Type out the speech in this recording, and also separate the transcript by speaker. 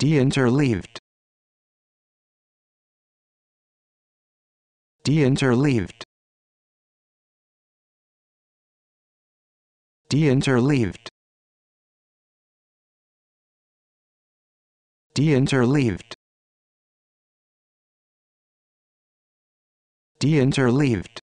Speaker 1: D interleaved D interleaved D interleaved D interleaved de-interleaved